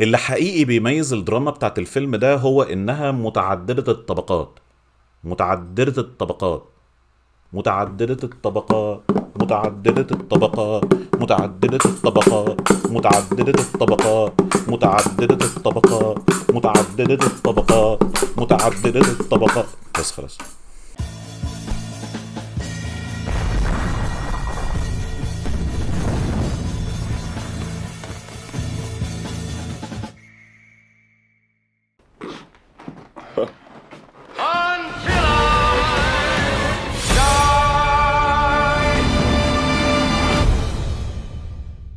اللي حقيقي بيميز الدراما بتاعت الفيلم ده هو انها متعدده الطبقات متعدده الطبقات متعدده الطبقات متعدده الطبقات متعدده الطبقات متعدده الطبقات متعدده الطبقات متعدده الطبقات متعدده الطبقات بس خلاص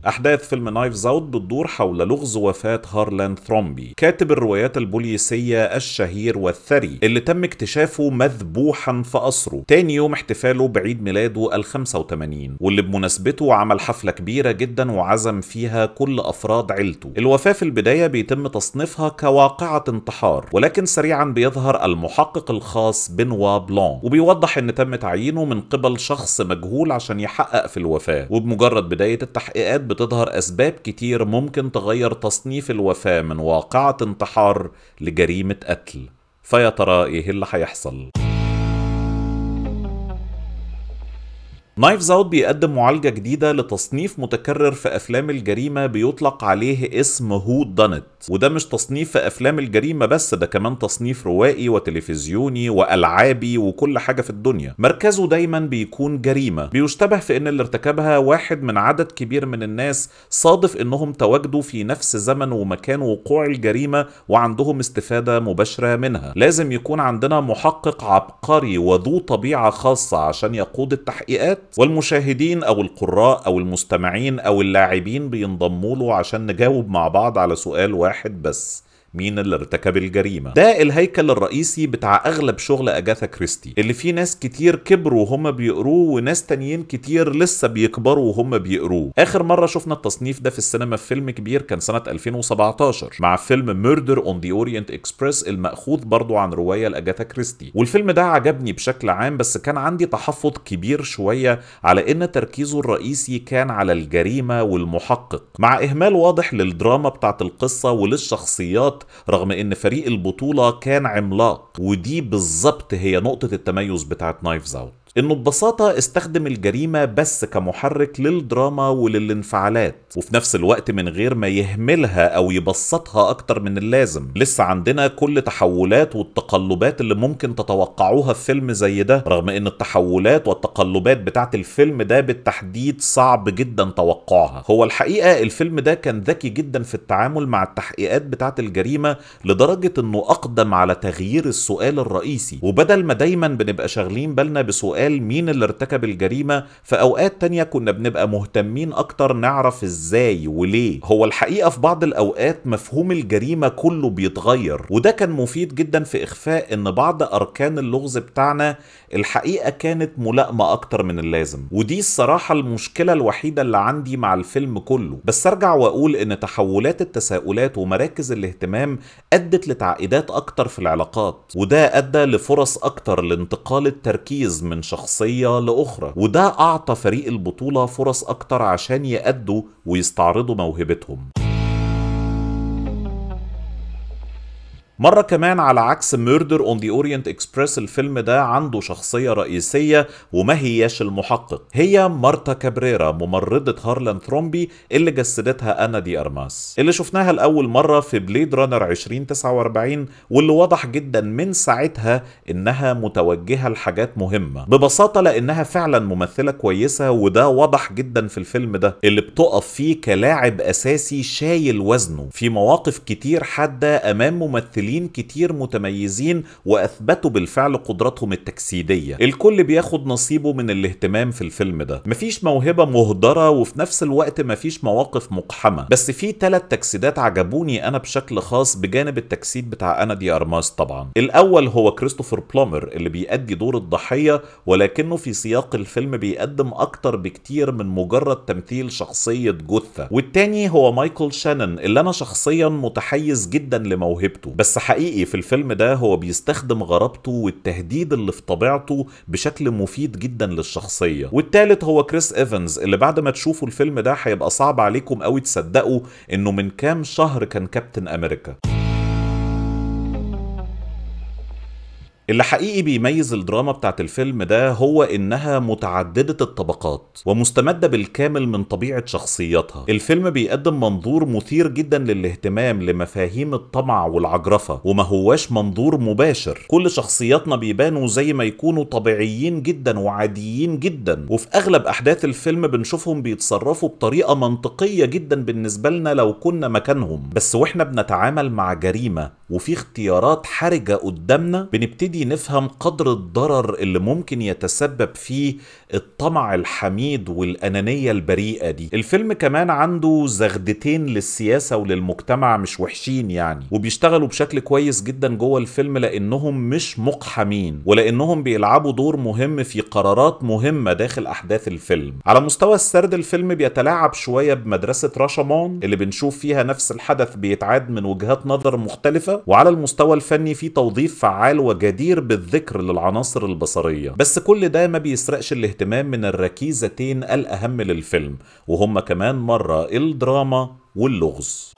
أحداث فيلم نايفز أوت بتدور حول لغز وفاة هارلان ثرومبي كاتب الروايات البوليسية الشهير والثري اللي تم اكتشافه مذبوحا في قصره تاني يوم احتفاله بعيد ميلاده ال 85 واللي بمناسبته عمل حفلة كبيرة جدا وعزم فيها كل أفراد عيلته الوفاة في البداية بيتم تصنيفها كواقعة انتحار ولكن سريعا بيظهر المحقق الخاص بنوا بلون وبيوضح ان تم تعيينه من قبل شخص مجهول عشان يحقق في الوفاة وبمجرد بداية التحقيقات بتظهر أسباب كتير ممكن تغير تصنيف الوفاة من واقعة انتحار لجريمة قتل فيا ترى إيه اللي هيحصل؟ نايفز اوت بيقدم معالجة جديدة لتصنيف متكرر في أفلام الجريمة بيطلق عليه اسم هو دانت وده مش تصنيف في أفلام الجريمة بس ده كمان تصنيف روائي وتلفزيوني وألعابي وكل حاجة في الدنيا مركزه دايما بيكون جريمة بيشتبه في إن اللي ارتكبها واحد من عدد كبير من الناس صادف إنهم تواجدوا في نفس زمن ومكان وقوع الجريمة وعندهم استفادة مباشرة منها لازم يكون عندنا محقق عبقري وذو طبيعة خاصة عشان يقود التحقيقات والمشاهدين او القراء او المستمعين او اللاعبين بينضموا له عشان نجاوب مع بعض على سؤال واحد بس مين اللي ارتكب الجريمه ده الهيكل الرئيسي بتاع اغلب شغل اجاثا كريستي اللي فيه ناس كتير كبروا وهم بيقروه وناس تانيين كتير لسه بيكبروا وهم بيقروه اخر مره شفنا التصنيف ده في السينما في فيلم كبير كان سنه 2017 مع فيلم ميردر اون ذا اورينت اكسبرس الماخوذ برضو عن روايه لاجاثا كريستي والفيلم ده عجبني بشكل عام بس كان عندي تحفظ كبير شويه على ان تركيزه الرئيسي كان على الجريمه والمحقق مع اهمال واضح للدراما بتاعت القصه وللشخصيات رغم ان فريق البطوله كان عملاق ودي بالظبط هي نقطه التميز بتاعت نايفز اوت انه ببساطة استخدم الجريمة بس كمحرك للدراما وللانفعالات وفي نفس الوقت من غير ما يهملها او يبسطها اكتر من اللازم لسه عندنا كل تحولات والتقلبات اللي ممكن تتوقعوها في فيلم زي ده رغم ان التحولات والتقلبات بتاعه الفيلم ده بالتحديد صعب جدا توقعها هو الحقيقة الفيلم ده كان ذكي جدا في التعامل مع التحقيقات بتاعه الجريمة لدرجة انه اقدم على تغيير السؤال الرئيسي وبدل ما دايما بنبقى شاغلين بالنا بسؤال قال مين اللي ارتكب الجريمة في أوقات تانية كنا بنبقى مهتمين أكتر نعرف إزاي وليه هو الحقيقة في بعض الأوقات مفهوم الجريمة كله بيتغير وده كان مفيد جدا في إخفاء إن بعض أركان اللغز بتاعنا الحقيقة كانت ملائمة أكتر من اللازم ودي الصراحة المشكلة الوحيدة اللي عندي مع الفيلم كله بس أرجع وأقول إن تحولات التساؤلات ومراكز الاهتمام أدت لتعقيدات أكتر في العلاقات وده أدى لفرص أكتر لانتقال التركيز من شخصية لأخرى وده أعطى فريق البطولة فرص أكتر عشان يأدوا ويستعرضوا موهبتهم مرة كمان على عكس ميردر اون ذا اورينت اكسبريس الفيلم ده عنده شخصية رئيسية وما هياش المحقق هي مارتا كابريرا ممرضة هارلان ثرومبي اللي جسدتها انا دي ارماس اللي شفناها لاول مرة في بليد رانر 2049 واللي واضح جدا من ساعتها انها متوجهة لحاجات مهمة ببساطة لانها فعلا ممثلة كويسة وده واضح جدا في الفيلم ده اللي بتقف فيه كلاعب اساسي شايل وزنه في مواقف كتير حادة امام ممثلين ممثلين كتير متميزين واثبتوا بالفعل قدراتهم التجسيديه الكل بياخد نصيبه من الاهتمام في الفيلم ده مفيش موهبه مهدره وفي نفس الوقت مفيش مواقف مقحمه بس في ثلاث تجسيدات عجبوني انا بشكل خاص بجانب التجسيد بتاع انا دي ارماس طبعا الاول هو كريستوفر بلومر اللي بيأدي دور الضحيه ولكنه في سياق الفيلم بيقدم اكتر بكتير من مجرد تمثيل شخصيه جثه والتاني هو مايكل شانن اللي انا شخصيا متحيز جدا لموهبته بس بس حقيقي في الفيلم ده هو بيستخدم غرابته والتهديد اللي في طبيعته بشكل مفيد جدا للشخصية والتالت هو كريس ايفنز اللي بعد ما تشوفوا الفيلم ده هيبقى صعب عليكم قوي تصدقوا انه من كام شهر كان كابتن امريكا اللي حقيقي بيميز الدراما بتاعت الفيلم ده هو انها متعدده الطبقات ومستمده بالكامل من طبيعه شخصياتها الفيلم بيقدم منظور مثير جدا للاهتمام لمفاهيم الطمع والعجرفه وما هواش منظور مباشر كل شخصياتنا بيبانوا زي ما يكونوا طبيعيين جدا وعاديين جدا وفي اغلب احداث الفيلم بنشوفهم بيتصرفوا بطريقه منطقيه جدا بالنسبه لنا لو كنا مكانهم بس واحنا بنتعامل مع جريمه وفي اختيارات حرجة قدامنا بنبتدي نفهم قدر الضرر اللي ممكن يتسبب فيه الطمع الحميد والأنانية البريئة دي الفيلم كمان عنده زغدتين للسياسة وللمجتمع مش وحشين يعني وبيشتغلوا بشكل كويس جدا جوه الفيلم لأنهم مش مقحمين ولأنهم بيلعبوا دور مهم في قرارات مهمة داخل أحداث الفيلم على مستوى السرد الفيلم بيتلاعب شوية بمدرسة راشامون اللي بنشوف فيها نفس الحدث بيتعاد من وجهات نظر مختلفة وعلى المستوى الفني في توظيف فعال وجدير بالذكر للعناصر البصرية بس كل ده ما بيسرقش الاهتمام من الركيزتين الأهم للفيلم وهما كمان مرة الدراما واللغز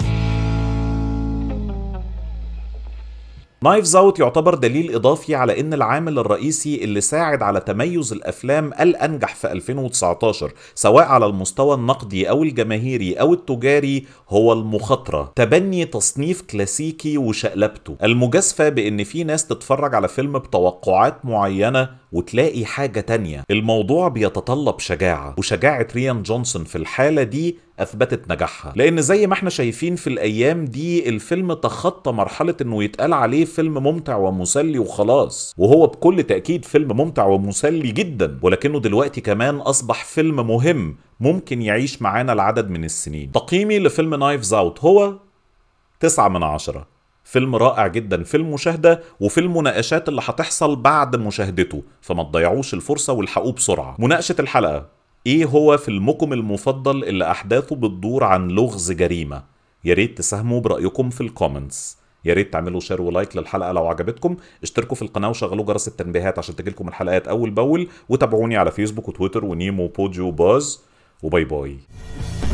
نايفز اوت يعتبر دليل اضافي على ان العامل الرئيسي اللي ساعد على تميز الافلام الانجح في 2019 سواء على المستوى النقدي او الجماهيري او التجاري هو المخاطره تبني تصنيف كلاسيكي وشقلبته المجازفه بان في ناس تتفرج على فيلم بتوقعات معينه وتلاقي حاجه تانية الموضوع بيتطلب شجاعه وشجاعه ريان جونسون في الحاله دي اثبتت نجاحها لان زي ما احنا شايفين في الايام دي الفيلم تخطى مرحله انه يتقال عليه فيلم ممتع ومسلي وخلاص وهو بكل تاكيد فيلم ممتع ومسلي جدا ولكنه دلوقتي كمان اصبح فيلم مهم ممكن يعيش معانا العدد من السنين تقييمي لفيلم نايفز اوت هو 9 من عشرة فيلم رائع جدا في المشاهده وفي المناقشات اللي هتحصل بعد مشاهدته فما تضيعوش الفرصه والحقوه بسرعه مناقشه الحلقه ايه هو فيلمكم المفضل اللي احداثه بتدور عن لغز جريمه يا ريت تساهموا برايكم في الكومنتس يا ريت تعملوا شير ولايك للحلقه لو عجبتكم اشتركوا في القناه وشغلوا جرس التنبيهات عشان تجيلكم الحلقات اول باول وتابعوني على فيسبوك وتويتر ونيمو بوديو باز وباي باي